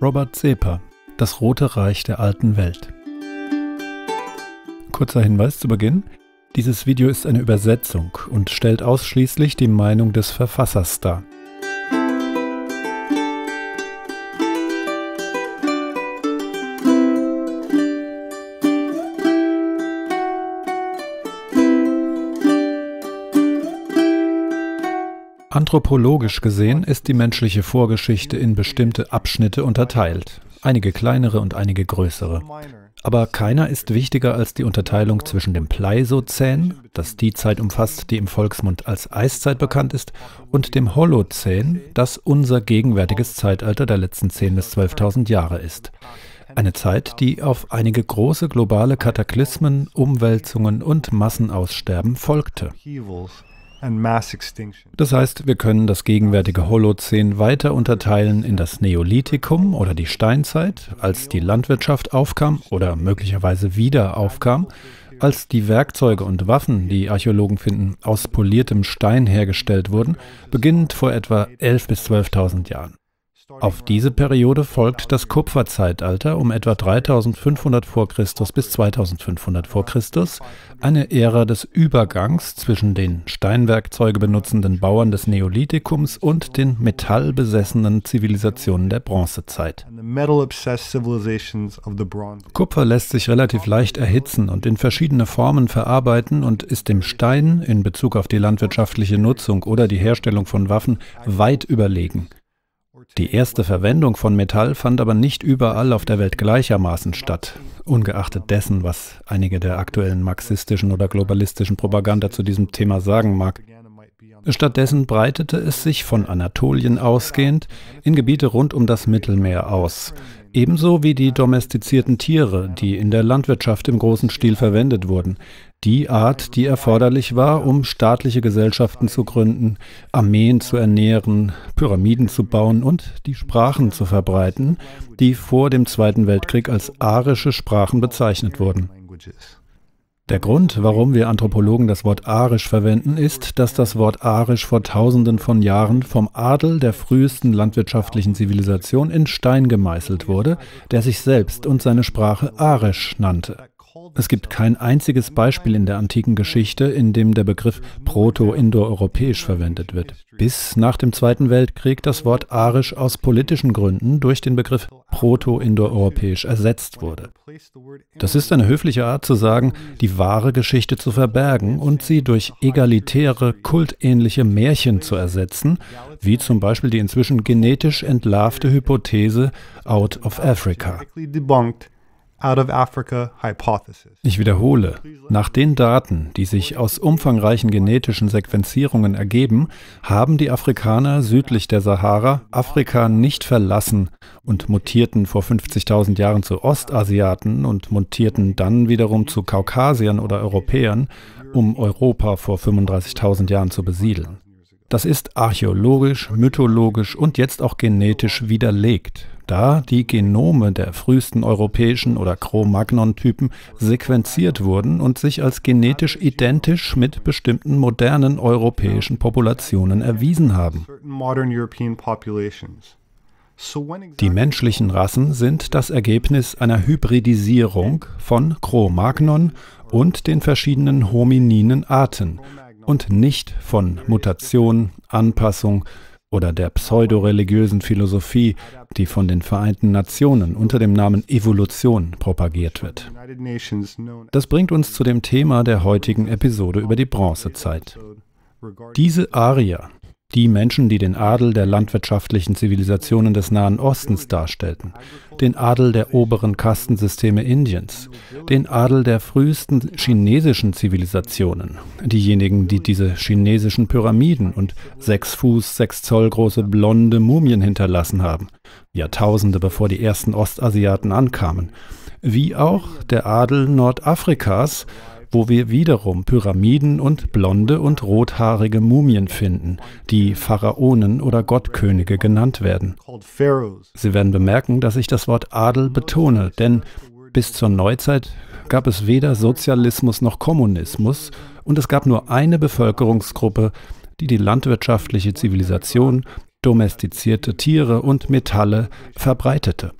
Robert Sepa, Das Rote Reich der alten Welt. Kurzer Hinweis zu Beginn. Dieses Video ist eine Übersetzung und stellt ausschließlich die Meinung des Verfassers dar. Anthropologisch gesehen ist die menschliche Vorgeschichte in bestimmte Abschnitte unterteilt, einige kleinere und einige größere. Aber keiner ist wichtiger als die Unterteilung zwischen dem Pleisozän, das die Zeit umfasst, die im Volksmund als Eiszeit bekannt ist, und dem Holozän, das unser gegenwärtiges Zeitalter der letzten 10 bis 12.000 Jahre ist. Eine Zeit, die auf einige große globale Kataklysmen, Umwälzungen und Massenaussterben folgte. Das heißt, wir können das gegenwärtige Holozän weiter unterteilen in das Neolithikum oder die Steinzeit, als die Landwirtschaft aufkam oder möglicherweise wieder aufkam, als die Werkzeuge und Waffen, die Archäologen finden, aus poliertem Stein hergestellt wurden, beginnend vor etwa 11.000 bis 12.000 Jahren. Auf diese Periode folgt das Kupferzeitalter um etwa 3500 vor Christus bis 2500 vor Christus, eine Ära des Übergangs zwischen den Steinwerkzeuge benutzenden Bauern des Neolithikums und den metallbesessenen Zivilisationen der Bronzezeit. Kupfer lässt sich relativ leicht erhitzen und in verschiedene Formen verarbeiten und ist dem Stein in Bezug auf die landwirtschaftliche Nutzung oder die Herstellung von Waffen weit überlegen. Die erste Verwendung von Metall fand aber nicht überall auf der Welt gleichermaßen statt, ungeachtet dessen, was einige der aktuellen marxistischen oder globalistischen Propaganda zu diesem Thema sagen mag. Stattdessen breitete es sich von Anatolien ausgehend in Gebiete rund um das Mittelmeer aus, ebenso wie die domestizierten Tiere, die in der Landwirtschaft im großen Stil verwendet wurden die Art, die erforderlich war, um staatliche Gesellschaften zu gründen, Armeen zu ernähren, Pyramiden zu bauen und die Sprachen zu verbreiten, die vor dem Zweiten Weltkrieg als arische Sprachen bezeichnet wurden. Der Grund, warum wir Anthropologen das Wort arisch verwenden, ist, dass das Wort arisch vor tausenden von Jahren vom Adel der frühesten landwirtschaftlichen Zivilisation in Stein gemeißelt wurde, der sich selbst und seine Sprache arisch nannte. Es gibt kein einziges Beispiel in der antiken Geschichte, in dem der Begriff proto-indoeuropäisch verwendet wird, bis nach dem Zweiten Weltkrieg das Wort arisch aus politischen Gründen durch den Begriff proto-indoeuropäisch ersetzt wurde. Das ist eine höfliche Art zu sagen, die wahre Geschichte zu verbergen und sie durch egalitäre, kultähnliche Märchen zu ersetzen, wie zum Beispiel die inzwischen genetisch entlarvte Hypothese Out of Africa. Ich wiederhole, nach den Daten, die sich aus umfangreichen genetischen Sequenzierungen ergeben, haben die Afrikaner südlich der Sahara Afrika nicht verlassen und mutierten vor 50.000 Jahren zu Ostasiaten und mutierten dann wiederum zu Kaukasiern oder Europäern, um Europa vor 35.000 Jahren zu besiedeln. Das ist archäologisch, mythologisch und jetzt auch genetisch widerlegt da die Genome der frühesten europäischen oder Cro-Magnon-Typen sequenziert wurden und sich als genetisch identisch mit bestimmten modernen europäischen Populationen erwiesen haben. Die menschlichen Rassen sind das Ergebnis einer Hybridisierung von Cro-Magnon und den verschiedenen homininen Arten und nicht von Mutation, Anpassung, oder der pseudoreligiösen Philosophie, die von den Vereinten Nationen unter dem Namen Evolution propagiert wird. Das bringt uns zu dem Thema der heutigen Episode über die Bronzezeit. Diese Arier, die Menschen, die den Adel der landwirtschaftlichen Zivilisationen des Nahen Ostens darstellten, den Adel der oberen Kastensysteme Indiens, den Adel der frühesten chinesischen Zivilisationen, diejenigen, die diese chinesischen Pyramiden und sechs Fuß, sechs Zoll große blonde Mumien hinterlassen haben, Jahrtausende bevor die ersten Ostasiaten ankamen, wie auch der Adel Nordafrikas, wo wir wiederum Pyramiden und blonde und rothaarige Mumien finden, die Pharaonen oder Gottkönige genannt werden. Sie werden bemerken, dass ich das Wort Adel betone, denn bis zur Neuzeit gab es weder Sozialismus noch Kommunismus und es gab nur eine Bevölkerungsgruppe, die die landwirtschaftliche Zivilisation, domestizierte Tiere und Metalle verbreitete.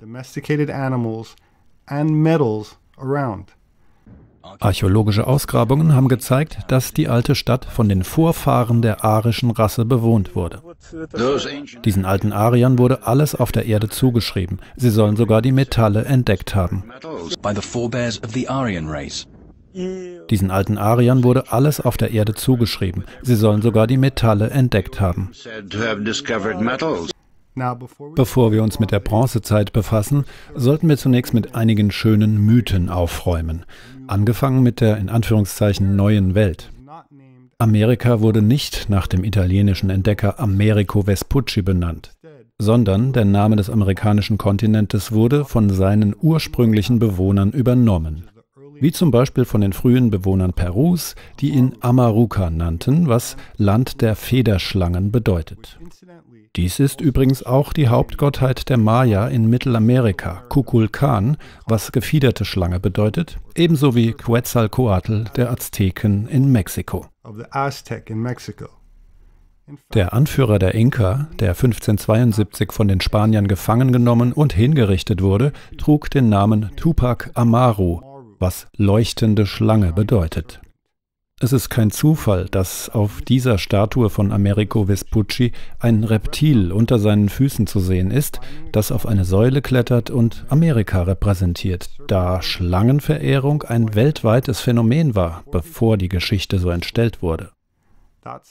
Archäologische Ausgrabungen haben gezeigt, dass die alte Stadt von den Vorfahren der arischen Rasse bewohnt wurde. Diesen alten Ariern wurde alles auf der Erde zugeschrieben. Sie sollen sogar die Metalle entdeckt haben. Diesen alten Ariern wurde alles auf der Erde zugeschrieben. Sie sollen sogar die Metalle entdeckt haben. Bevor wir uns mit der Bronzezeit befassen, sollten wir zunächst mit einigen schönen Mythen aufräumen. Angefangen mit der in Anführungszeichen neuen Welt. Amerika wurde nicht nach dem italienischen Entdecker Americo Vespucci benannt, sondern der Name des amerikanischen Kontinentes wurde von seinen ursprünglichen Bewohnern übernommen wie zum Beispiel von den frühen Bewohnern Perus, die ihn Amaruca nannten, was Land der Federschlangen bedeutet. Dies ist übrigens auch die Hauptgottheit der Maya in Mittelamerika, Kukulkan, was gefiederte Schlange bedeutet, ebenso wie Quetzalcoatl der Azteken in Mexiko. Der Anführer der Inka, der 1572 von den Spaniern gefangen genommen und hingerichtet wurde, trug den Namen Tupac Amaru was leuchtende Schlange bedeutet. Es ist kein Zufall, dass auf dieser Statue von Americo Vespucci ein Reptil unter seinen Füßen zu sehen ist, das auf eine Säule klettert und Amerika repräsentiert, da Schlangenverehrung ein weltweites Phänomen war, bevor die Geschichte so entstellt wurde.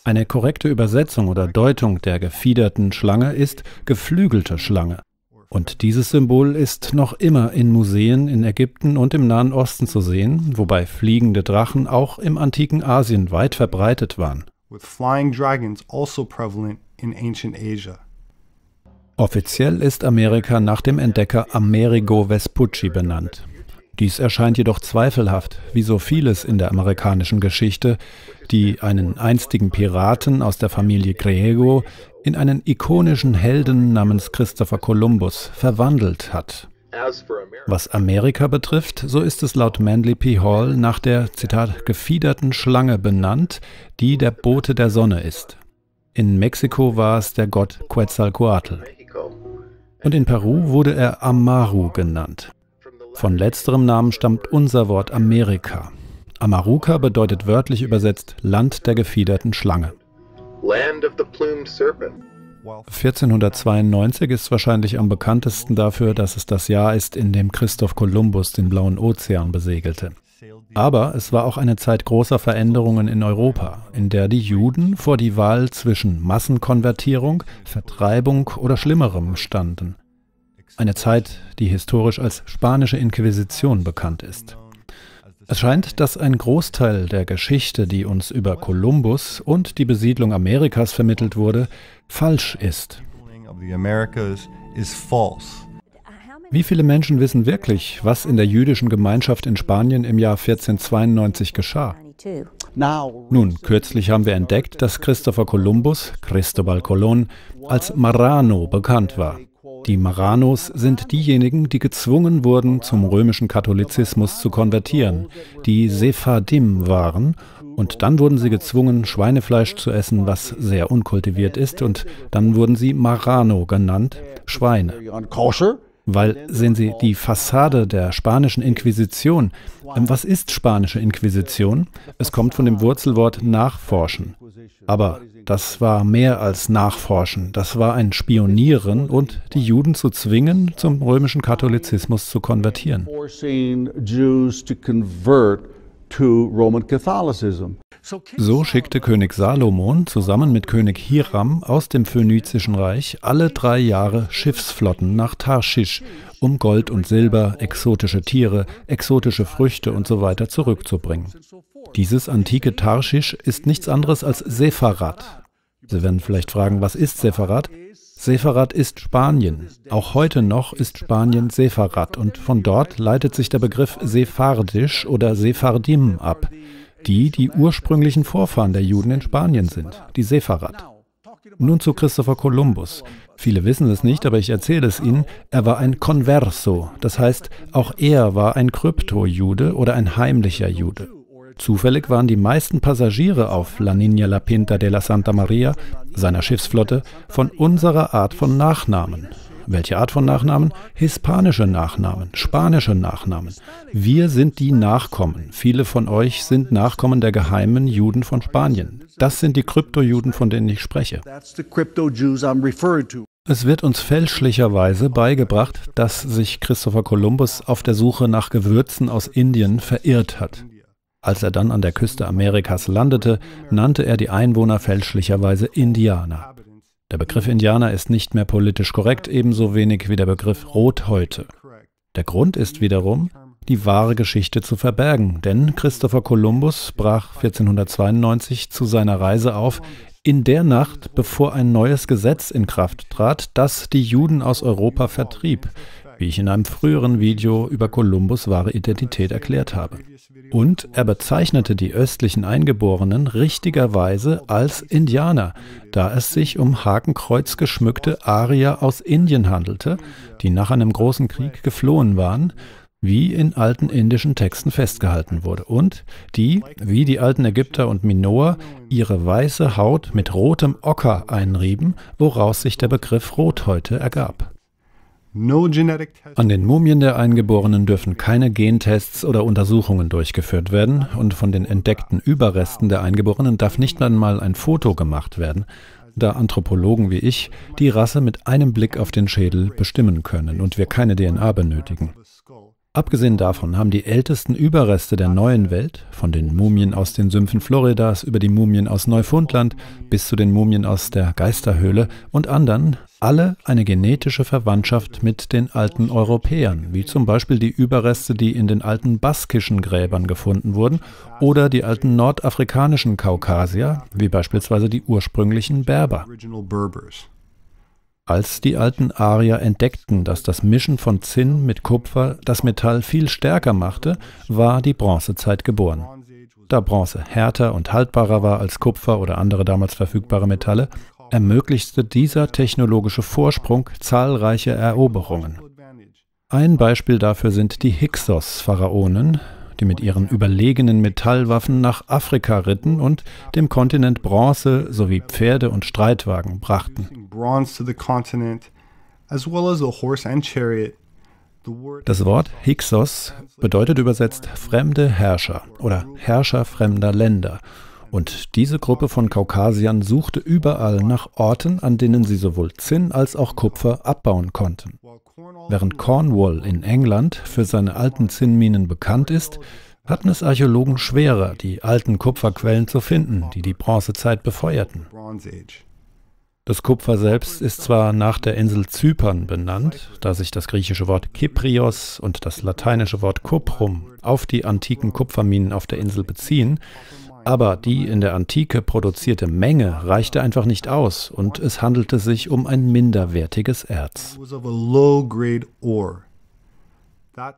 Eine korrekte Übersetzung oder Deutung der gefiederten Schlange ist geflügelte Schlange. Und dieses Symbol ist noch immer in Museen in Ägypten und im Nahen Osten zu sehen, wobei fliegende Drachen auch im antiken Asien weit verbreitet waren. Also Offiziell ist Amerika nach dem Entdecker Amerigo Vespucci benannt. Dies erscheint jedoch zweifelhaft, wie so vieles in der amerikanischen Geschichte, die einen einstigen Piraten aus der Familie Griego in einen ikonischen Helden namens Christopher Columbus verwandelt hat. Was Amerika betrifft, so ist es laut Manly P. Hall nach der, Zitat, gefiederten Schlange benannt, die der Bote der Sonne ist. In Mexiko war es der Gott Quetzalcoatl. Und in Peru wurde er Amaru genannt. Von letzterem Namen stammt unser Wort Amerika. Amaruka bedeutet wörtlich übersetzt Land der gefiederten Schlange. 1492 ist wahrscheinlich am bekanntesten dafür, dass es das Jahr ist, in dem Christoph Kolumbus den blauen Ozean besegelte. Aber es war auch eine Zeit großer Veränderungen in Europa, in der die Juden vor die Wahl zwischen Massenkonvertierung, Vertreibung oder Schlimmerem standen. Eine Zeit, die historisch als spanische Inquisition bekannt ist. Es scheint, dass ein Großteil der Geschichte, die uns über Kolumbus und die Besiedlung Amerikas vermittelt wurde, falsch ist. Wie viele Menschen wissen wirklich, was in der jüdischen Gemeinschaft in Spanien im Jahr 1492 geschah? Nun, kürzlich haben wir entdeckt, dass Christopher Columbus, Cristobal Colon, als Marrano bekannt war. Die Maranos sind diejenigen, die gezwungen wurden, zum römischen Katholizismus zu konvertieren, die Sephardim waren, und dann wurden sie gezwungen, Schweinefleisch zu essen, was sehr unkultiviert ist, und dann wurden sie Marano genannt, Schweine. Weil, sehen Sie, die Fassade der spanischen Inquisition. Ähm, was ist spanische Inquisition? Es kommt von dem Wurzelwort nachforschen. Aber das war mehr als Nachforschen, das war ein Spionieren und die Juden zu zwingen, zum römischen Katholizismus zu konvertieren. So schickte König Salomon zusammen mit König Hiram aus dem Phönizischen Reich alle drei Jahre Schiffsflotten nach Tarschisch, um Gold und Silber, exotische Tiere, exotische Früchte usw. So zurückzubringen. Dieses antike Tarschisch ist nichts anderes als Sepharad. Sie werden vielleicht fragen, was ist Sepharad? Sepharad ist Spanien. Auch heute noch ist Spanien Sepharad und von dort leitet sich der Begriff Sephardisch oder Sephardim ab, die die ursprünglichen Vorfahren der Juden in Spanien sind, die Sepharad. Nun zu Christopher Columbus. Viele wissen es nicht, aber ich erzähle es Ihnen. Er war ein Converso, das heißt, auch er war ein Kryptojude oder ein heimlicher Jude. Zufällig waren die meisten Passagiere auf La Niña La Pinta de la Santa Maria, seiner Schiffsflotte, von unserer Art von Nachnamen. Welche Art von Nachnamen? Hispanische Nachnamen, spanische Nachnamen. Wir sind die Nachkommen. Viele von euch sind Nachkommen der geheimen Juden von Spanien. Das sind die Kryptojuden, von denen ich spreche. Es wird uns fälschlicherweise beigebracht, dass sich Christopher Columbus auf der Suche nach Gewürzen aus Indien verirrt hat. Als er dann an der Küste Amerikas landete, nannte er die Einwohner fälschlicherweise Indianer. Der Begriff Indianer ist nicht mehr politisch korrekt, ebenso wenig wie der Begriff Rothäute. Der Grund ist wiederum, die wahre Geschichte zu verbergen, denn Christopher Columbus brach 1492 zu seiner Reise auf, in der Nacht, bevor ein neues Gesetz in Kraft trat, das die Juden aus Europa vertrieb, wie ich in einem früheren Video über Kolumbus wahre Identität erklärt habe. Und er bezeichnete die östlichen Eingeborenen richtigerweise als Indianer, da es sich um Hakenkreuz geschmückte Arier aus Indien handelte, die nach einem großen Krieg geflohen waren, wie in alten indischen Texten festgehalten wurde, und die, wie die alten Ägypter und Minoer, ihre weiße Haut mit rotem Ocker einrieben, woraus sich der Begriff Rothäute ergab. An den Mumien der Eingeborenen dürfen keine Gentests oder Untersuchungen durchgeführt werden und von den entdeckten Überresten der Eingeborenen darf nicht einmal ein Foto gemacht werden, da Anthropologen wie ich die Rasse mit einem Blick auf den Schädel bestimmen können und wir keine DNA benötigen. Abgesehen davon haben die ältesten Überreste der neuen Welt, von den Mumien aus den Sümpfen Floridas über die Mumien aus Neufundland bis zu den Mumien aus der Geisterhöhle und anderen, alle eine genetische Verwandtschaft mit den alten Europäern, wie zum Beispiel die Überreste, die in den alten baskischen Gräbern gefunden wurden, oder die alten nordafrikanischen Kaukasier, wie beispielsweise die ursprünglichen Berber. Als die alten Arier entdeckten, dass das Mischen von Zinn mit Kupfer das Metall viel stärker machte, war die Bronzezeit geboren. Da Bronze härter und haltbarer war als Kupfer oder andere damals verfügbare Metalle, ermöglichte dieser technologische Vorsprung zahlreiche Eroberungen. Ein Beispiel dafür sind die Hyksos-Pharaonen, die mit ihren überlegenen Metallwaffen nach Afrika ritten und dem Kontinent Bronze sowie Pferde und Streitwagen brachten. Das Wort Hyksos bedeutet übersetzt fremde Herrscher oder Herrscher fremder Länder. Und diese Gruppe von Kaukasiern suchte überall nach Orten, an denen sie sowohl Zinn als auch Kupfer abbauen konnten. Während Cornwall in England für seine alten Zinnminen bekannt ist, hatten es Archäologen schwerer, die alten Kupferquellen zu finden, die die Bronzezeit befeuerten. Das Kupfer selbst ist zwar nach der Insel Zypern benannt, da sich das griechische Wort Kyprios und das lateinische Wort Cuprum auf die antiken Kupferminen auf der Insel beziehen, aber die in der Antike produzierte Menge reichte einfach nicht aus und es handelte sich um ein minderwertiges Erz.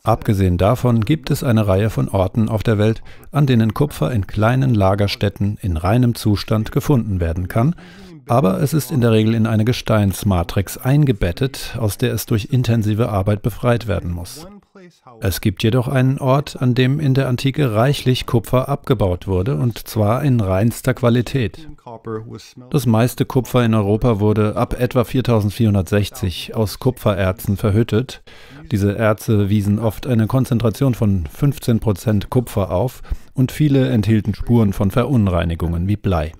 Abgesehen davon gibt es eine Reihe von Orten auf der Welt, an denen Kupfer in kleinen Lagerstätten in reinem Zustand gefunden werden kann, aber es ist in der Regel in eine Gesteinsmatrix eingebettet, aus der es durch intensive Arbeit befreit werden muss. Es gibt jedoch einen Ort, an dem in der Antike reichlich Kupfer abgebaut wurde, und zwar in reinster Qualität. Das meiste Kupfer in Europa wurde ab etwa 4460 aus Kupfererzen verhüttet. Diese Erze wiesen oft eine Konzentration von 15% Kupfer auf und viele enthielten Spuren von Verunreinigungen wie Blei.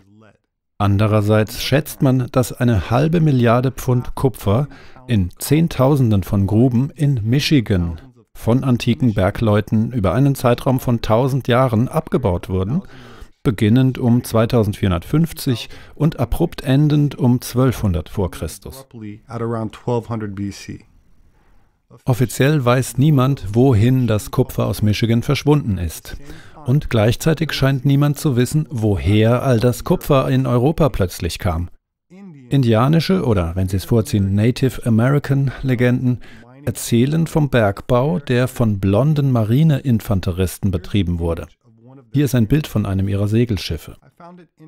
Andererseits schätzt man, dass eine halbe Milliarde Pfund Kupfer in Zehntausenden von Gruben in Michigan von antiken Bergleuten über einen Zeitraum von 1000 Jahren abgebaut wurden, beginnend um 2450 und abrupt endend um 1200 vor Christus. Offiziell weiß niemand, wohin das Kupfer aus Michigan verschwunden ist. Und gleichzeitig scheint niemand zu wissen, woher all das Kupfer in Europa plötzlich kam. Indianische oder, wenn Sie es vorziehen, Native American Legenden erzählen vom Bergbau, der von blonden Marineinfanteristen betrieben wurde. Hier ist ein Bild von einem ihrer Segelschiffe.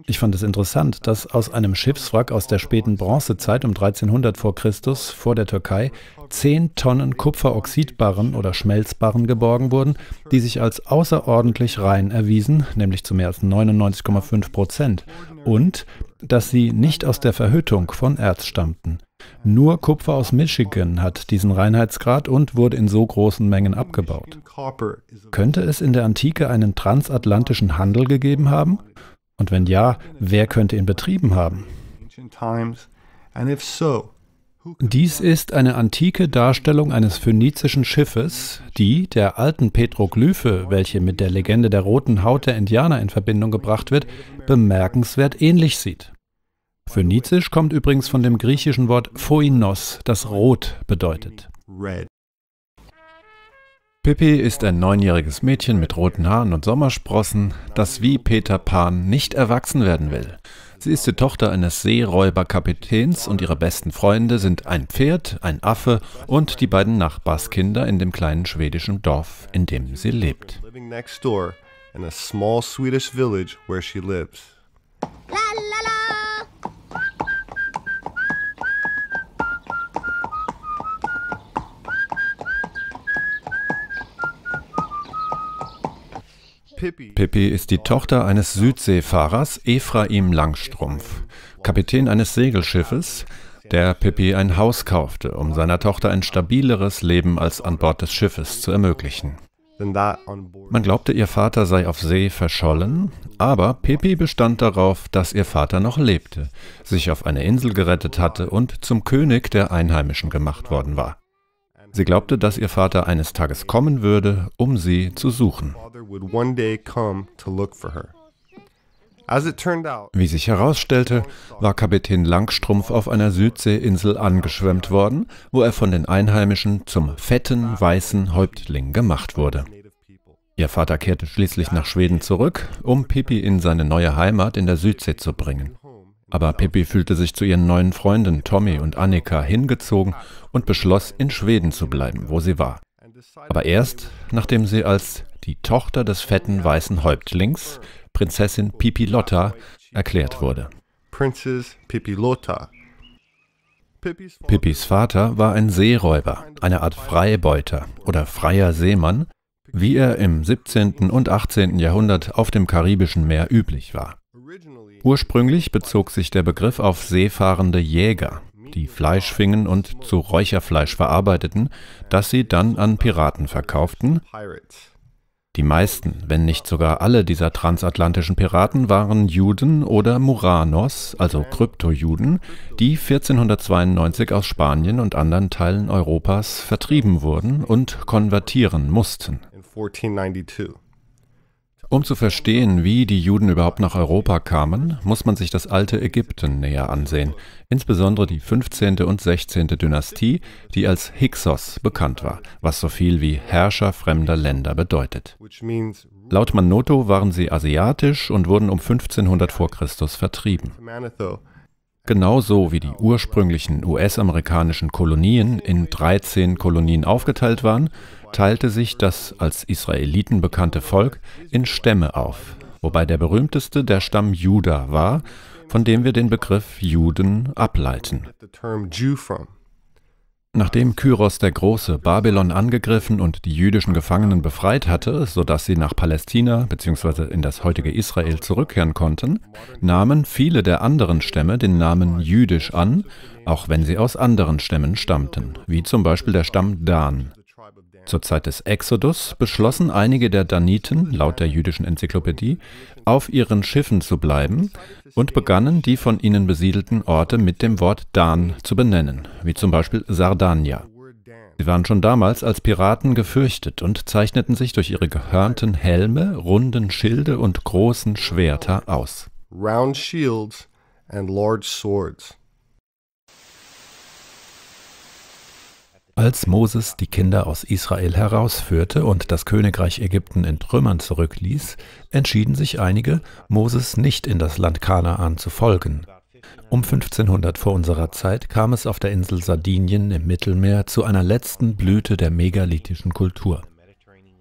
Ich fand es interessant, dass aus einem Schiffswrack aus der späten Bronzezeit um 1300 vor Christus vor der Türkei 10 Tonnen Kupferoxidbarren oder Schmelzbarren geborgen wurden, die sich als außerordentlich rein erwiesen, nämlich zu mehr als 99,5 Prozent, und dass sie nicht aus der Verhüttung von Erz stammten. Nur Kupfer aus Michigan hat diesen Reinheitsgrad und wurde in so großen Mengen abgebaut. Könnte es in der Antike einen transatlantischen Handel gegeben haben? Und wenn ja, wer könnte ihn betrieben haben? Dies ist eine antike Darstellung eines phönizischen Schiffes, die der alten Petroglyphe, welche mit der Legende der roten Haut der Indianer in Verbindung gebracht wird, bemerkenswert ähnlich sieht. Phönizisch kommt übrigens von dem griechischen Wort phoinos, das rot bedeutet. Pippi ist ein neunjähriges Mädchen mit roten Haaren und Sommersprossen, das wie Peter Pan nicht erwachsen werden will. Sie ist die Tochter eines Seeräuberkapitäns und ihre besten Freunde sind ein Pferd, ein Affe und die beiden Nachbarskinder in dem kleinen schwedischen Dorf, in dem sie lebt. Pippi ist die Tochter eines Südseefahrers Ephraim Langstrumpf, Kapitän eines Segelschiffes, der Pippi ein Haus kaufte, um seiner Tochter ein stabileres Leben als an Bord des Schiffes zu ermöglichen. Man glaubte, ihr Vater sei auf See verschollen, aber Pippi bestand darauf, dass ihr Vater noch lebte, sich auf eine Insel gerettet hatte und zum König der Einheimischen gemacht worden war. Sie glaubte, dass ihr Vater eines Tages kommen würde, um sie zu suchen. Wie sich herausstellte, war Kapitän Langstrumpf auf einer Südseeinsel angeschwemmt worden, wo er von den Einheimischen zum fetten, weißen Häuptling gemacht wurde. Ihr Vater kehrte schließlich nach Schweden zurück, um Pippi in seine neue Heimat in der Südsee zu bringen. Aber Pippi fühlte sich zu ihren neuen Freunden Tommy und Annika hingezogen und beschloss, in Schweden zu bleiben, wo sie war. Aber erst, nachdem sie als die Tochter des fetten weißen Häuptlings, Prinzessin Pippi Lotta, erklärt wurde. Princess Pippi Lotta. Pippis Vater war ein Seeräuber, eine Art Freibeuter oder freier Seemann, wie er im 17. und 18. Jahrhundert auf dem Karibischen Meer üblich war. Ursprünglich bezog sich der Begriff auf seefahrende Jäger, die Fleisch fingen und zu Räucherfleisch verarbeiteten, das sie dann an Piraten verkauften. Die meisten, wenn nicht sogar alle dieser transatlantischen Piraten waren Juden oder Muranos, also Kryptojuden, die 1492 aus Spanien und anderen Teilen Europas vertrieben wurden und konvertieren mussten. 1492. Um zu verstehen, wie die Juden überhaupt nach Europa kamen, muss man sich das alte Ägypten näher ansehen, insbesondere die 15. und 16. Dynastie, die als Hyksos bekannt war, was so viel wie Herrscher fremder Länder bedeutet. Laut Mannoto waren sie asiatisch und wurden um 1500 vor Christus vertrieben. Genauso wie die ursprünglichen US-amerikanischen Kolonien in 13 Kolonien aufgeteilt waren, teilte sich das als Israeliten bekannte Volk in Stämme auf, wobei der berühmteste der Stamm Juda war, von dem wir den Begriff Juden ableiten. Nachdem Kyros der Große Babylon angegriffen und die jüdischen Gefangenen befreit hatte, sodass sie nach Palästina bzw. in das heutige Israel zurückkehren konnten, nahmen viele der anderen Stämme den Namen jüdisch an, auch wenn sie aus anderen Stämmen stammten, wie zum Beispiel der Stamm Dan. Zur Zeit des Exodus beschlossen einige der Daniten, laut der jüdischen Enzyklopädie, auf ihren Schiffen zu bleiben und begannen, die von ihnen besiedelten Orte mit dem Wort Dan zu benennen, wie zum Beispiel Sardania. Sie waren schon damals als Piraten gefürchtet und zeichneten sich durch ihre gehörnten Helme, runden Schilde und großen Schwerter aus. Round shields and large swords. Als Moses die Kinder aus Israel herausführte und das Königreich Ägypten in Trümmern zurückließ, entschieden sich einige, Moses nicht in das Land Kanaan zu folgen. Um 1500 vor unserer Zeit kam es auf der Insel Sardinien im Mittelmeer zu einer letzten Blüte der megalithischen Kultur.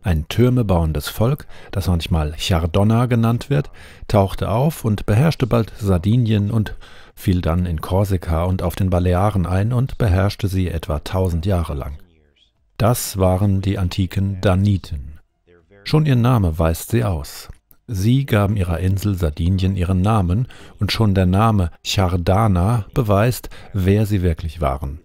Ein türmebauendes Volk, das manchmal Chardonna genannt wird, tauchte auf und beherrschte bald Sardinien und fiel dann in Korsika und auf den Balearen ein und beherrschte sie etwa tausend Jahre lang. Das waren die antiken Daniten. Schon ihr Name weist sie aus. Sie gaben ihrer Insel Sardinien ihren Namen und schon der Name Chardana beweist, wer sie wirklich waren.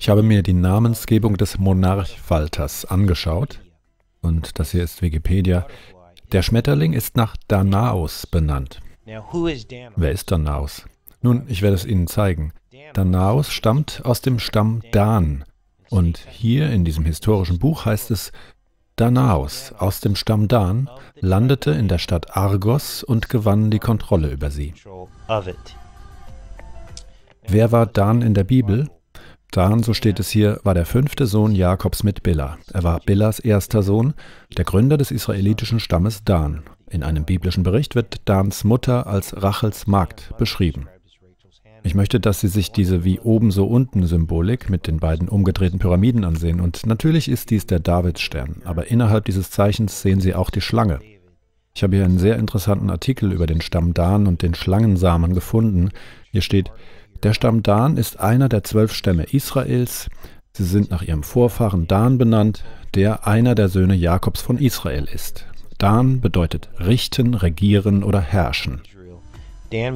Ich habe mir die Namensgebung des Monarchfalters angeschaut und das hier ist Wikipedia. Der Schmetterling ist nach Danaus benannt. Wer ist Danaus? Nun, ich werde es Ihnen zeigen. Danaus stammt aus dem Stamm Dan. Und hier in diesem historischen Buch heißt es, Danaus aus dem Stamm Dan landete in der Stadt Argos und gewann die Kontrolle über sie. Wer war Dan in der Bibel? Dan, so steht es hier, war der fünfte Sohn Jakobs mit Billa. Er war Billas erster Sohn, der Gründer des israelitischen Stammes Dan. In einem biblischen Bericht wird Dans Mutter als Rachels Magd beschrieben. Ich möchte, dass Sie sich diese wie oben so unten Symbolik mit den beiden umgedrehten Pyramiden ansehen. Und natürlich ist dies der Davidstern, aber innerhalb dieses Zeichens sehen Sie auch die Schlange. Ich habe hier einen sehr interessanten Artikel über den Stamm Dan und den Schlangensamen gefunden. Hier steht, der Stamm Dan ist einer der zwölf Stämme Israels. Sie sind nach ihrem Vorfahren Dan benannt, der einer der Söhne Jakobs von Israel ist. Dan bedeutet richten, regieren oder herrschen. Der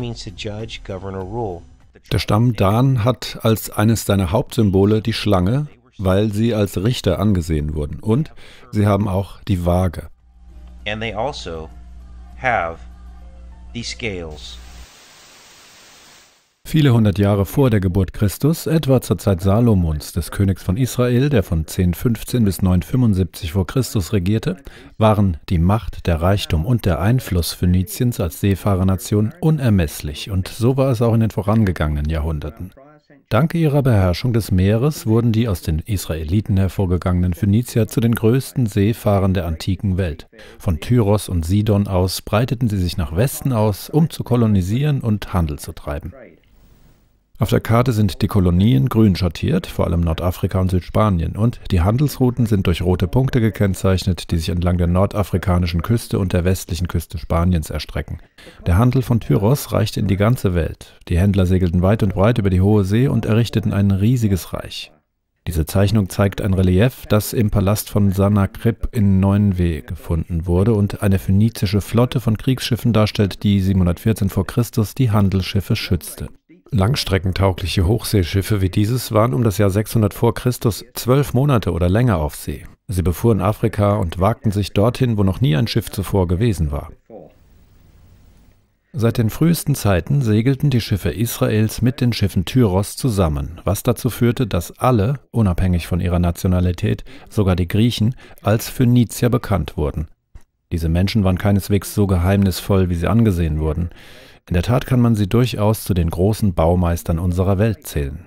Stamm Dan hat als eines seiner Hauptsymbole die Schlange, weil sie als Richter angesehen wurden. Und sie haben auch die Waage. And they also have the scales. Viele hundert Jahre vor der Geburt Christus, etwa zur Zeit Salomons, des Königs von Israel, der von 1015 bis 975 vor Christus regierte, waren die Macht, der Reichtum und der Einfluss Phöniziens als Seefahrernation unermesslich und so war es auch in den vorangegangenen Jahrhunderten. Dank ihrer Beherrschung des Meeres wurden die aus den Israeliten hervorgegangenen Phönizier zu den größten Seefahrern der antiken Welt. Von Tyros und Sidon aus breiteten sie sich nach Westen aus, um zu kolonisieren und Handel zu treiben. Auf der Karte sind die Kolonien grün schattiert, vor allem Nordafrika und Südspanien, und die Handelsrouten sind durch rote Punkte gekennzeichnet, die sich entlang der nordafrikanischen Küste und der westlichen Küste Spaniens erstrecken. Der Handel von Tyros reicht in die ganze Welt. Die Händler segelten weit und breit über die hohe See und errichteten ein riesiges Reich. Diese Zeichnung zeigt ein Relief, das im Palast von Sanakrib in Neunweh gefunden wurde und eine phönizische Flotte von Kriegsschiffen darstellt, die 714 v. Chr. die Handelsschiffe schützte. Langstreckentaugliche Hochseeschiffe wie dieses waren um das Jahr 600 vor Christus zwölf Monate oder länger auf See. Sie befuhren Afrika und wagten sich dorthin, wo noch nie ein Schiff zuvor gewesen war. Seit den frühesten Zeiten segelten die Schiffe Israels mit den Schiffen Tyros zusammen, was dazu führte, dass alle, unabhängig von ihrer Nationalität, sogar die Griechen, als Phönizier bekannt wurden. Diese Menschen waren keineswegs so geheimnisvoll, wie sie angesehen wurden. In der Tat kann man sie durchaus zu den großen Baumeistern unserer Welt zählen.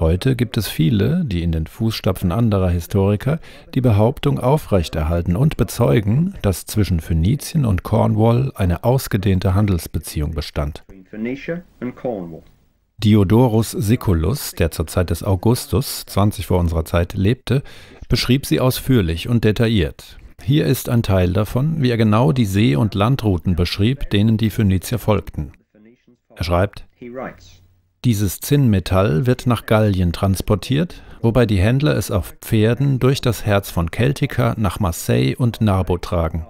Heute gibt es viele, die in den Fußstapfen anderer Historiker die Behauptung aufrechterhalten und bezeugen, dass zwischen Phönizien und Cornwall eine ausgedehnte Handelsbeziehung bestand. Diodorus Siculus, der zur Zeit des Augustus, 20 vor unserer Zeit, lebte, beschrieb sie ausführlich und detailliert. Hier ist ein Teil davon, wie er genau die See- und Landrouten beschrieb, denen die Phönizier folgten. Er schreibt, dieses Zinnmetall wird nach Gallien transportiert, wobei die Händler es auf Pferden durch das Herz von Celtica nach Marseille und Narbo tragen.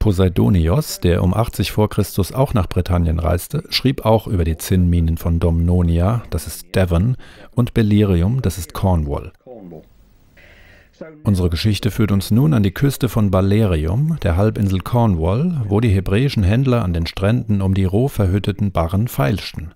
Poseidonios, der um 80 v. Chr. auch nach Britannien reiste, schrieb auch über die Zinnminen von Domnonia, das ist Devon, und Belirium, das ist Cornwall. Unsere Geschichte führt uns nun an die Küste von Balerium, der Halbinsel Cornwall, wo die hebräischen Händler an den Stränden um die roh verhütteten Barren feilschten.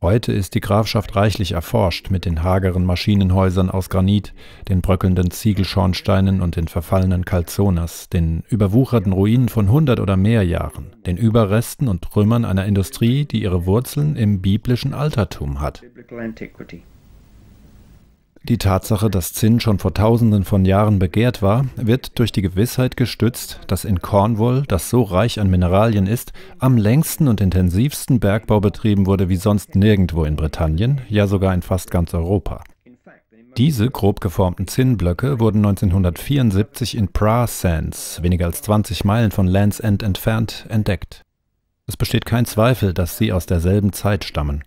Heute ist die Grafschaft reichlich erforscht mit den hageren Maschinenhäusern aus Granit, den bröckelnden Ziegelschornsteinen und den verfallenen Calzonas, den überwucherten Ruinen von hundert oder mehr Jahren, den Überresten und Trümmern einer Industrie, die ihre Wurzeln im biblischen Altertum hat. Die Tatsache, dass Zinn schon vor tausenden von Jahren begehrt war, wird durch die Gewissheit gestützt, dass in Cornwall, das so reich an Mineralien ist, am längsten und intensivsten Bergbau betrieben wurde wie sonst nirgendwo in Britannien, ja sogar in fast ganz Europa. Diese grob geformten Zinnblöcke wurden 1974 in Pra Sands, weniger als 20 Meilen von Lands End entfernt, entdeckt. Es besteht kein Zweifel, dass sie aus derselben Zeit stammen.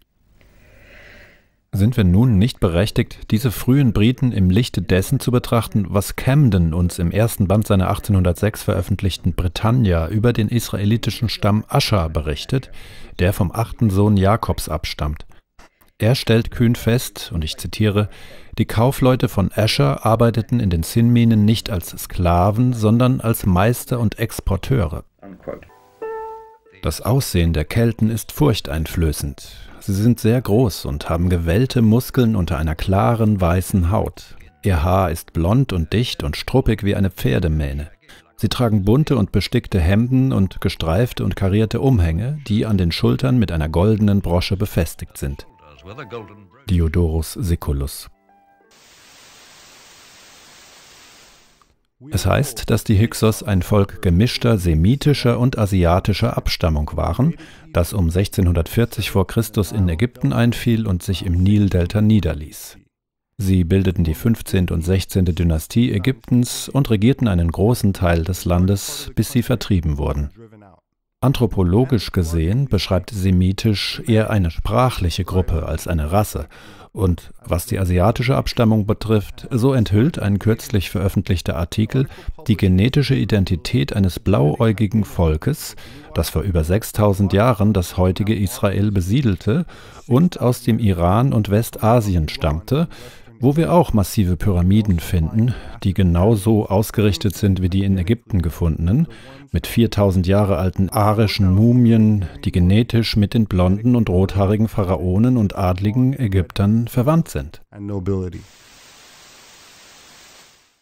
Sind wir nun nicht berechtigt, diese frühen Briten im Lichte dessen zu betrachten, was Camden uns im ersten Band seiner 1806 veröffentlichten Britannia über den israelitischen Stamm Ascher berichtet, der vom achten Sohn Jakobs abstammt? Er stellt kühn fest, und ich zitiere, die Kaufleute von Ascher arbeiteten in den Zinnminen nicht als Sklaven, sondern als Meister und Exporteure. Das Aussehen der Kelten ist furchteinflößend. Sie sind sehr groß und haben gewellte Muskeln unter einer klaren, weißen Haut. Ihr Haar ist blond und dicht und struppig wie eine Pferdemähne. Sie tragen bunte und bestickte Hemden und gestreifte und karierte Umhänge, die an den Schultern mit einer goldenen Brosche befestigt sind. Diodorus Siculus Es heißt, dass die Hyksos ein Volk gemischter semitischer und asiatischer Abstammung waren, das um 1640 vor Christus in Ägypten einfiel und sich im Nildelta niederließ. Sie bildeten die 15. und 16. Dynastie Ägyptens und regierten einen großen Teil des Landes, bis sie vertrieben wurden. Anthropologisch gesehen beschreibt semitisch eher eine sprachliche Gruppe als eine Rasse und was die asiatische Abstammung betrifft, so enthüllt ein kürzlich veröffentlichter Artikel die genetische Identität eines blauäugigen Volkes, das vor über 6000 Jahren das heutige Israel besiedelte und aus dem Iran und Westasien stammte, wo wir auch massive Pyramiden finden, die genauso ausgerichtet sind wie die in Ägypten gefundenen, mit 4000 Jahre alten arischen Mumien, die genetisch mit den blonden und rothaarigen Pharaonen und adligen Ägyptern verwandt sind.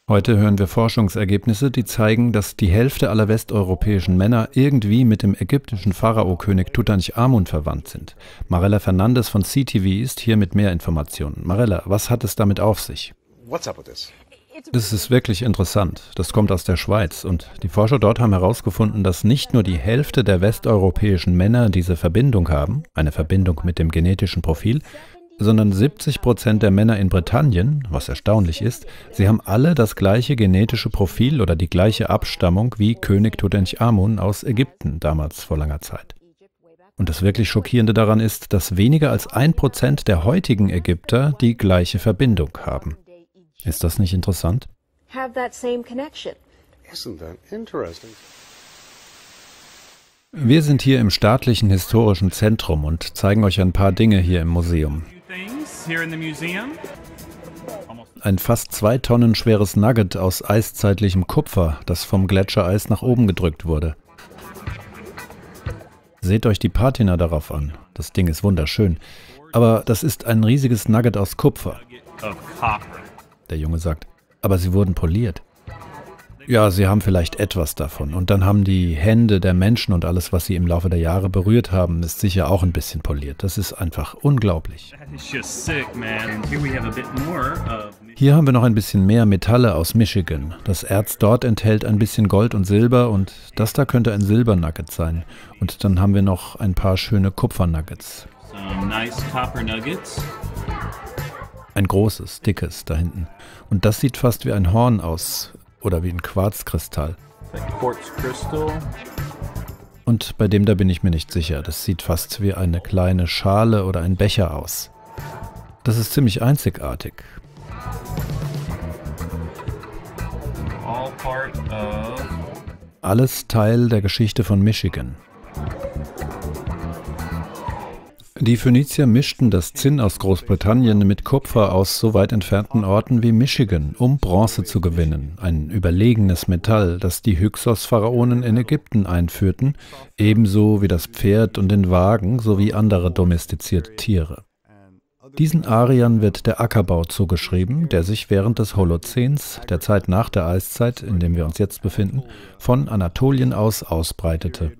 Heute hören wir Forschungsergebnisse, die zeigen, dass die Hälfte aller westeuropäischen Männer irgendwie mit dem ägyptischen Pharao-König Tutanchamun verwandt sind. Marella Fernandes von CTV ist hier mit mehr Informationen. Marella, was hat es damit auf sich? Es ist wirklich interessant. Das kommt aus der Schweiz und die Forscher dort haben herausgefunden, dass nicht nur die Hälfte der westeuropäischen Männer diese Verbindung haben, eine Verbindung mit dem genetischen Profil, sondern 70 Prozent der Männer in Britannien, was erstaunlich ist, sie haben alle das gleiche genetische Profil oder die gleiche Abstammung wie König Tutanchamun aus Ägypten damals vor langer Zeit. Und das wirklich Schockierende daran ist, dass weniger als ein Prozent der heutigen Ägypter die gleiche Verbindung haben. Ist das nicht interessant? Wir sind hier im Staatlichen Historischen Zentrum und zeigen euch ein paar Dinge hier im Museum. Ein fast zwei Tonnen schweres Nugget aus eiszeitlichem Kupfer, das vom Gletschereis nach oben gedrückt wurde. Seht euch die Patina darauf an. Das Ding ist wunderschön. Aber das ist ein riesiges Nugget aus Kupfer. Der Junge sagt, aber sie wurden poliert. Ja, sie haben vielleicht etwas davon. Und dann haben die Hände der Menschen und alles, was sie im Laufe der Jahre berührt haben, ist sicher auch ein bisschen poliert. Das ist einfach unglaublich. Hier haben wir noch ein bisschen mehr Metalle aus Michigan. Das Erz dort enthält ein bisschen Gold und Silber und das da könnte ein Silbernugget sein. Und dann haben wir noch ein paar schöne Kupfernuggets. Ein großes, dickes da hinten. Und das sieht fast wie ein Horn aus oder wie ein Quarzkristall. Und bei dem da bin ich mir nicht sicher. Das sieht fast wie eine kleine Schale oder ein Becher aus. Das ist ziemlich einzigartig. Alles Teil der Geschichte von Michigan. Die Phönizier mischten das Zinn aus Großbritannien mit Kupfer aus so weit entfernten Orten wie Michigan, um Bronze zu gewinnen, ein überlegenes Metall, das die Hyksos-Pharaonen in Ägypten einführten, ebenso wie das Pferd und den Wagen sowie andere domestizierte Tiere. Diesen Ariern wird der Ackerbau zugeschrieben, der sich während des Holozäns, der Zeit nach der Eiszeit, in dem wir uns jetzt befinden, von Anatolien aus ausbreitete.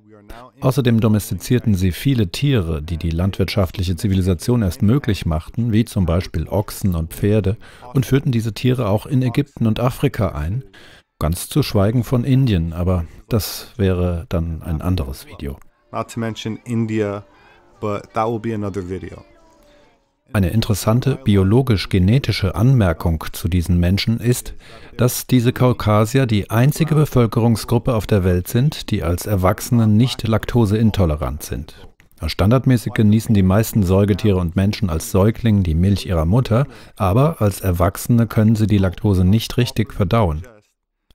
Außerdem domestizierten sie viele Tiere, die die landwirtschaftliche Zivilisation erst möglich machten, wie zum Beispiel Ochsen und Pferde, und führten diese Tiere auch in Ägypten und Afrika ein, ganz zu schweigen von Indien, aber das wäre dann ein anderes Video. Not to mention India, but that will be another video. Eine interessante biologisch-genetische Anmerkung zu diesen Menschen ist, dass diese Kaukasier die einzige Bevölkerungsgruppe auf der Welt sind, die als Erwachsene nicht laktoseintolerant sind. Standardmäßig genießen die meisten Säugetiere und Menschen als Säugling die Milch ihrer Mutter, aber als Erwachsene können sie die Laktose nicht richtig verdauen.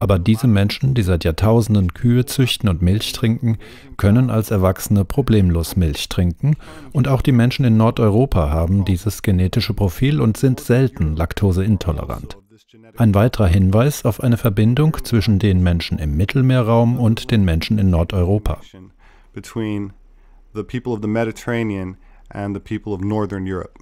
Aber diese Menschen, die seit Jahrtausenden Kühe züchten und Milch trinken, können als Erwachsene problemlos Milch trinken. Und auch die Menschen in Nordeuropa haben dieses genetische Profil und sind selten laktoseintolerant. Ein weiterer Hinweis auf eine Verbindung zwischen den Menschen im Mittelmeerraum und den Menschen in Nordeuropa. Between the people of the Mediterranean and the people of Northern Europe.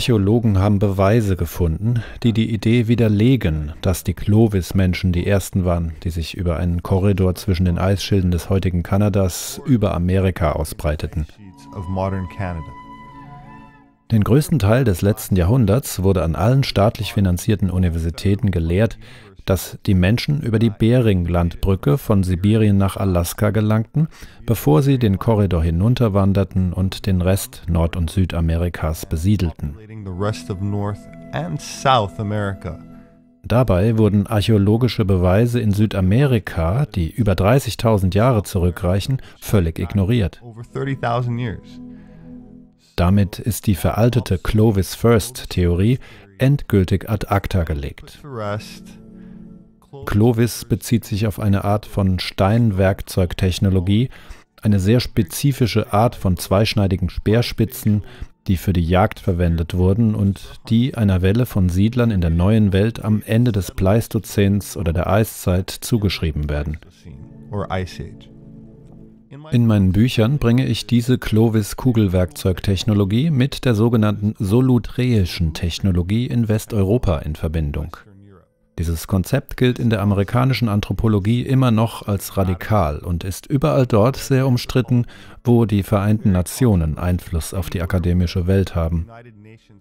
Archäologen haben Beweise gefunden, die die Idee widerlegen, dass die Clovis-Menschen die ersten waren, die sich über einen Korridor zwischen den Eisschilden des heutigen Kanadas über Amerika ausbreiteten. Den größten Teil des letzten Jahrhunderts wurde an allen staatlich finanzierten Universitäten gelehrt, dass die Menschen über die Beringlandbrücke von Sibirien nach Alaska gelangten, bevor sie den Korridor hinunterwanderten und den Rest Nord- und Südamerikas besiedelten. Dabei wurden archäologische Beweise in Südamerika, die über 30.000 Jahre zurückreichen, völlig ignoriert. Damit ist die veraltete Clovis First-Theorie endgültig ad acta gelegt. Clovis bezieht sich auf eine Art von Steinwerkzeugtechnologie, eine sehr spezifische Art von zweischneidigen Speerspitzen, die für die Jagd verwendet wurden und die einer Welle von Siedlern in der neuen Welt am Ende des Pleistozäns oder der Eiszeit zugeschrieben werden. In meinen Büchern bringe ich diese Clovis-Kugelwerkzeugtechnologie mit der sogenannten solutreischen Technologie in Westeuropa in Verbindung. Dieses Konzept gilt in der amerikanischen Anthropologie immer noch als radikal und ist überall dort sehr umstritten, wo die Vereinten Nationen Einfluss auf die akademische Welt haben.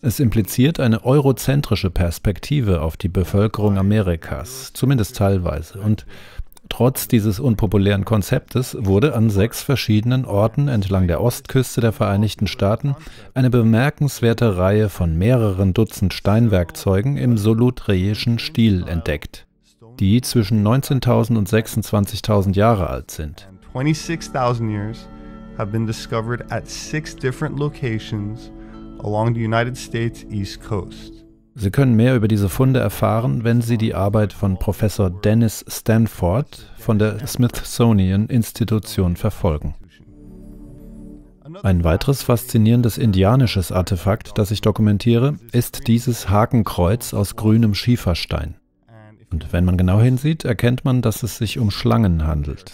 Es impliziert eine eurozentrische Perspektive auf die Bevölkerung Amerikas, zumindest teilweise, und Trotz dieses unpopulären Konzeptes wurde an sechs verschiedenen Orten entlang der Ostküste der Vereinigten Staaten eine bemerkenswerte Reihe von mehreren Dutzend Steinwerkzeugen im solutreischen Stil entdeckt, die zwischen 19.000 und 26.000 Jahre alt sind. 26.000 years have been discovered at six different locations along the United States East Coast. Sie können mehr über diese Funde erfahren, wenn Sie die Arbeit von Professor Dennis Stanford von der Smithsonian Institution verfolgen. Ein weiteres faszinierendes indianisches Artefakt, das ich dokumentiere, ist dieses Hakenkreuz aus grünem Schieferstein. Und wenn man genau hinsieht, erkennt man, dass es sich um Schlangen handelt.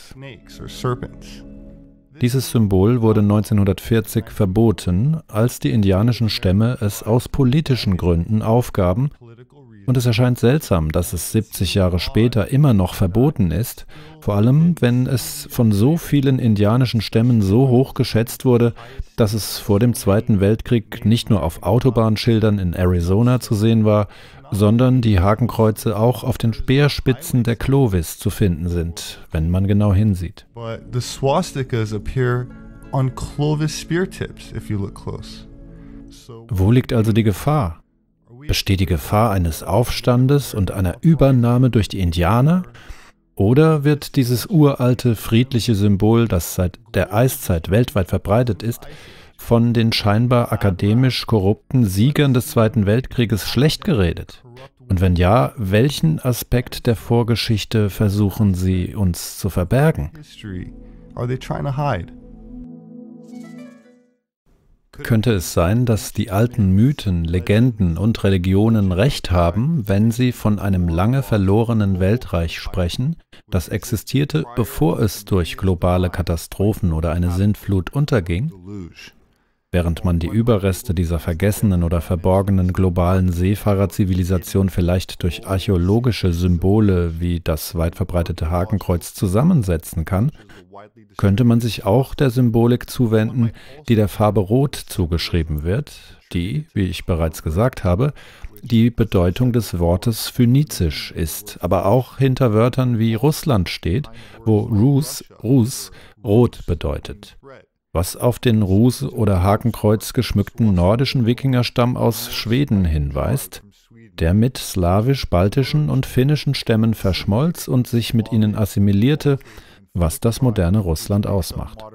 Dieses Symbol wurde 1940 verboten, als die indianischen Stämme es aus politischen Gründen aufgaben und es erscheint seltsam, dass es 70 Jahre später immer noch verboten ist, vor allem wenn es von so vielen indianischen Stämmen so hoch geschätzt wurde, dass es vor dem Zweiten Weltkrieg nicht nur auf Autobahnschildern in Arizona zu sehen war, sondern die Hakenkreuze auch auf den Speerspitzen der Clovis zu finden sind, wenn man genau hinsieht. Wo liegt also die Gefahr? Besteht die Gefahr eines Aufstandes und einer Übernahme durch die Indianer? Oder wird dieses uralte friedliche Symbol, das seit der Eiszeit weltweit verbreitet ist, von den scheinbar akademisch korrupten Siegern des Zweiten Weltkrieges schlecht geredet? Und wenn ja, welchen Aspekt der Vorgeschichte versuchen sie uns zu verbergen? Are they trying to hide? Könnte es sein, dass die alten Mythen, Legenden und Religionen recht haben, wenn sie von einem lange verlorenen Weltreich sprechen, das existierte, bevor es durch globale Katastrophen oder eine Sintflut unterging? Während man die Überreste dieser vergessenen oder verborgenen globalen Seefahrerzivilisation vielleicht durch archäologische Symbole wie das weit verbreitete Hakenkreuz zusammensetzen kann, könnte man sich auch der Symbolik zuwenden, die der Farbe Rot zugeschrieben wird, die, wie ich bereits gesagt habe, die Bedeutung des Wortes phönizisch ist, aber auch hinter Wörtern wie Russland steht, wo Rus, Rus, Rot bedeutet was auf den Ruß- oder Hakenkreuz geschmückten nordischen Wikingerstamm aus Schweden hinweist, der mit slawisch-baltischen und finnischen Stämmen verschmolz und sich mit ihnen assimilierte, was das moderne Russland ausmacht.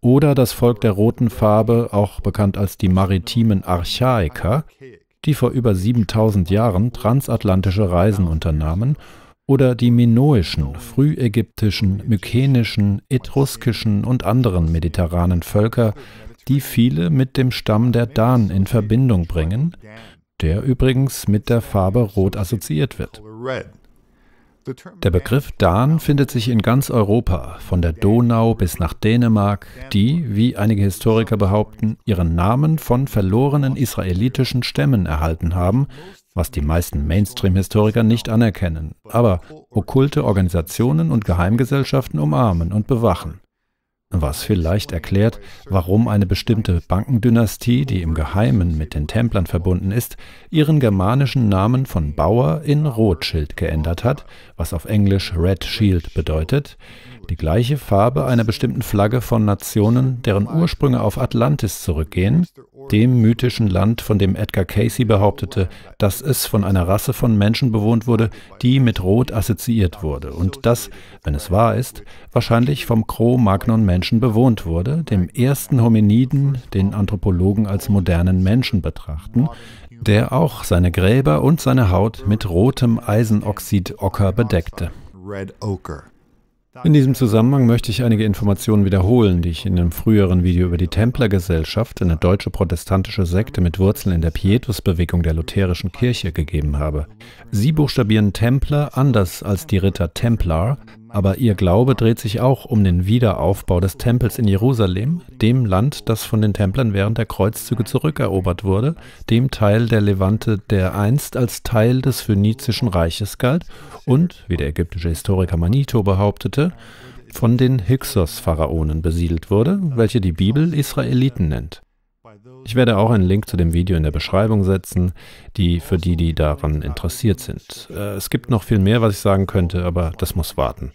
Oder das Volk der roten Farbe, auch bekannt als die maritimen Archaiker, die vor über 7000 Jahren transatlantische Reisen unternahmen oder die minoischen, frühägyptischen, mykenischen, etruskischen und anderen mediterranen Völker, die viele mit dem Stamm der Dan in Verbindung bringen, der übrigens mit der Farbe Rot assoziiert wird. Der Begriff Dan findet sich in ganz Europa, von der Donau bis nach Dänemark, die, wie einige Historiker behaupten, ihren Namen von verlorenen israelitischen Stämmen erhalten haben, was die meisten Mainstream-Historiker nicht anerkennen, aber okkulte Organisationen und Geheimgesellschaften umarmen und bewachen. Was vielleicht erklärt, warum eine bestimmte Bankendynastie, die im Geheimen mit den Templern verbunden ist, ihren germanischen Namen von Bauer in Rothschild geändert hat, was auf Englisch Red Shield bedeutet, die gleiche Farbe einer bestimmten Flagge von Nationen, deren Ursprünge auf Atlantis zurückgehen, dem mythischen Land, von dem Edgar Casey behauptete, dass es von einer Rasse von Menschen bewohnt wurde, die mit Rot assoziiert wurde und das, wenn es wahr ist, wahrscheinlich vom Cro-Magnon-Menschen bewohnt wurde, dem ersten Hominiden, den Anthropologen als modernen Menschen betrachten, der auch seine Gräber und seine Haut mit rotem Eisenoxid-Ocker bedeckte. Red Ochre. In diesem Zusammenhang möchte ich einige Informationen wiederholen, die ich in einem früheren Video über die Templergesellschaft, eine deutsche protestantische Sekte mit Wurzeln in der Pietusbewegung der lutherischen Kirche, gegeben habe. Sie buchstabieren Templer anders als die Ritter Templar, aber ihr Glaube dreht sich auch um den Wiederaufbau des Tempels in Jerusalem, dem Land, das von den Templern während der Kreuzzüge zurückerobert wurde, dem Teil der Levante, der einst als Teil des phönizischen Reiches galt und, wie der ägyptische Historiker Manito behauptete, von den Hyksos-Pharaonen besiedelt wurde, welche die Bibel Israeliten nennt. Ich werde auch einen Link zu dem Video in der Beschreibung setzen, die für die, die daran interessiert sind. Äh, es gibt noch viel mehr, was ich sagen könnte, aber das muss warten.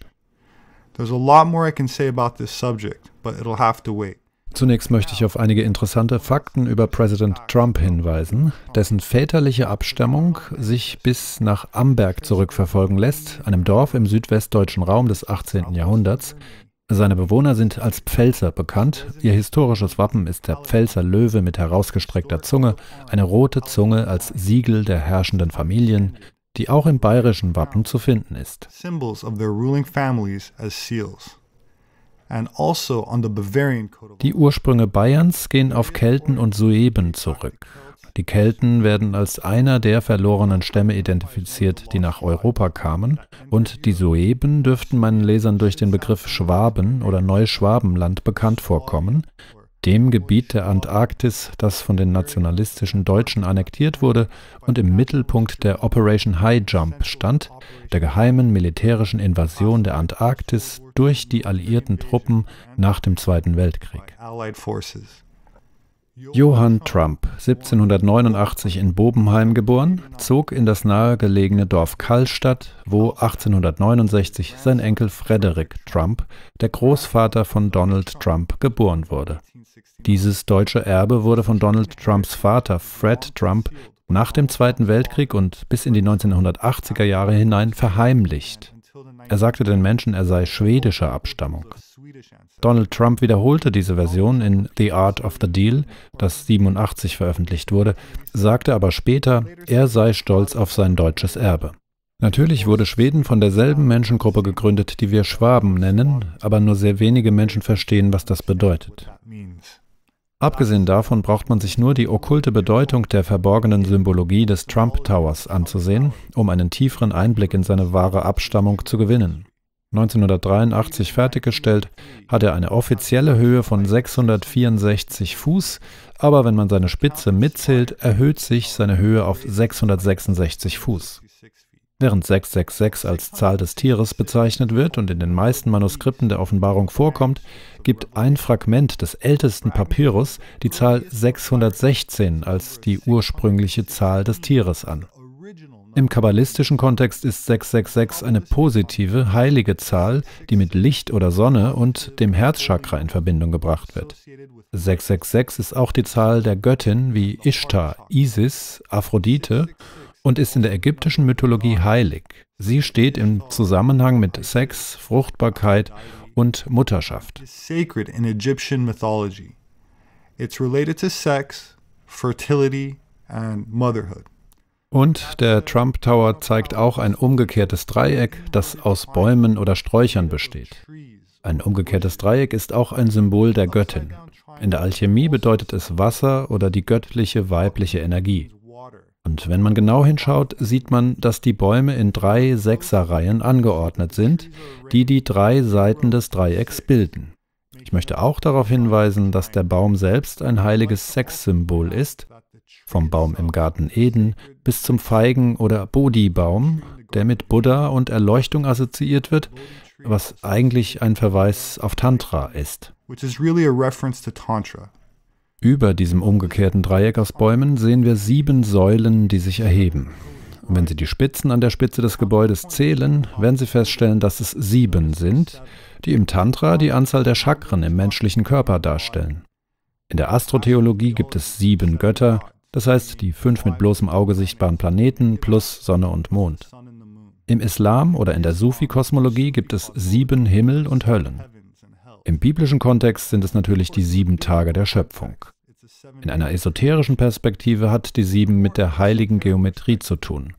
Zunächst möchte ich auf einige interessante Fakten über Präsident Trump hinweisen, dessen väterliche Abstammung sich bis nach Amberg zurückverfolgen lässt, einem Dorf im südwestdeutschen Raum des 18. Jahrhunderts, seine Bewohner sind als Pfälzer bekannt. Ihr historisches Wappen ist der Pfälzer Löwe mit herausgestreckter Zunge, eine rote Zunge als Siegel der herrschenden Familien, die auch im bayerischen Wappen zu finden ist. Also die Ursprünge Bayerns gehen auf Kelten und Sueben zurück. Die Kelten werden als einer der verlorenen Stämme identifiziert, die nach Europa kamen, und die Sueben dürften meinen Lesern durch den Begriff Schwaben oder Neuschwabenland bekannt vorkommen, dem Gebiet der Antarktis, das von den nationalistischen Deutschen annektiert wurde und im Mittelpunkt der Operation High Jump stand, der geheimen militärischen Invasion der Antarktis durch die alliierten Truppen nach dem Zweiten Weltkrieg. Johann Trump, 1789 in Bobenheim geboren, zog in das nahegelegene Dorf Kallstadt, wo 1869 sein Enkel Frederick Trump, der Großvater von Donald Trump, geboren wurde. Dieses deutsche Erbe wurde von Donald Trumps Vater Fred Trump nach dem Zweiten Weltkrieg und bis in die 1980er Jahre hinein verheimlicht. Er sagte den Menschen, er sei schwedischer Abstammung. Donald Trump wiederholte diese Version in The Art of the Deal, das 87 veröffentlicht wurde, sagte aber später, er sei stolz auf sein deutsches Erbe. Natürlich wurde Schweden von derselben Menschengruppe gegründet, die wir Schwaben nennen, aber nur sehr wenige Menschen verstehen, was das bedeutet. Abgesehen davon braucht man sich nur die okkulte Bedeutung der verborgenen Symbologie des Trump Towers anzusehen, um einen tieferen Einblick in seine wahre Abstammung zu gewinnen. 1983 fertiggestellt, hat er eine offizielle Höhe von 664 Fuß, aber wenn man seine Spitze mitzählt, erhöht sich seine Höhe auf 666 Fuß. Während 666 als Zahl des Tieres bezeichnet wird und in den meisten Manuskripten der Offenbarung vorkommt, gibt ein Fragment des ältesten Papyrus die Zahl 616 als die ursprüngliche Zahl des Tieres an. Im kabbalistischen Kontext ist 666 eine positive, heilige Zahl, die mit Licht oder Sonne und dem Herzchakra in Verbindung gebracht wird. 666 ist auch die Zahl der Göttin wie Ishtar, Isis, Aphrodite und ist in der ägyptischen Mythologie heilig. Sie steht im Zusammenhang mit Sex, Fruchtbarkeit und Mutterschaft. Sacred in Egyptian mythology. It's related to sex, fertility and motherhood. Und der Trump Tower zeigt auch ein umgekehrtes Dreieck, das aus Bäumen oder Sträuchern besteht. Ein umgekehrtes Dreieck ist auch ein Symbol der Göttin. In der Alchemie bedeutet es Wasser oder die göttliche weibliche Energie. Und wenn man genau hinschaut, sieht man, dass die Bäume in drei Sechserreihen angeordnet sind, die die drei Seiten des Dreiecks bilden. Ich möchte auch darauf hinweisen, dass der Baum selbst ein heiliges Sexsymbol ist, vom Baum im Garten Eden bis zum Feigen- oder Bodhi-Baum, der mit Buddha und Erleuchtung assoziiert wird, was eigentlich ein Verweis auf Tantra ist. Über diesem umgekehrten Dreieck aus Bäumen sehen wir sieben Säulen, die sich erheben. Und wenn Sie die Spitzen an der Spitze des Gebäudes zählen, werden Sie feststellen, dass es sieben sind, die im Tantra die Anzahl der Chakren im menschlichen Körper darstellen. In der Astrotheologie gibt es sieben Götter, das heißt die fünf mit bloßem Auge sichtbaren Planeten plus Sonne und Mond. Im Islam oder in der Sufi-Kosmologie gibt es sieben Himmel und Höllen. Im biblischen Kontext sind es natürlich die sieben Tage der Schöpfung. In einer esoterischen Perspektive hat die 7 mit der heiligen Geometrie zu tun.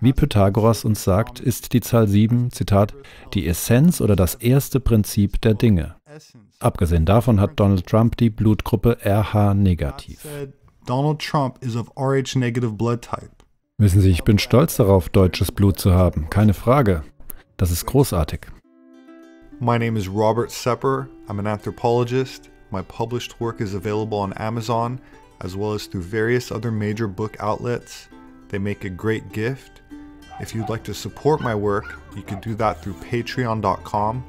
Wie Pythagoras uns sagt, ist die Zahl 7, Zitat, die Essenz oder das erste Prinzip der Dinge. Abgesehen davon hat Donald Trump die Blutgruppe RH negativ. Donald Trump is of RH negative blood type. Wissen Sie, ich bin stolz darauf, deutsches Blut zu haben, keine Frage. Das ist großartig. My name is Robert Sepper. I'm an anthropologist. my published work is available on Amazon as well as through various other major book outlets. They make a great gift. If you'd like to support my work, you can do that through patreon.com.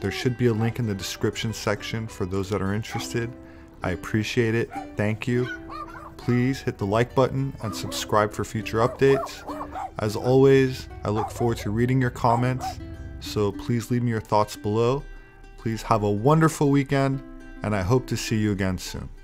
There should be a link in the description section for those that are interested. I appreciate it. Thank you. Please hit the like button and subscribe for future updates. As always, I look forward to reading your comments, so please leave me your thoughts below. Please have a wonderful weekend and I hope to see you again soon.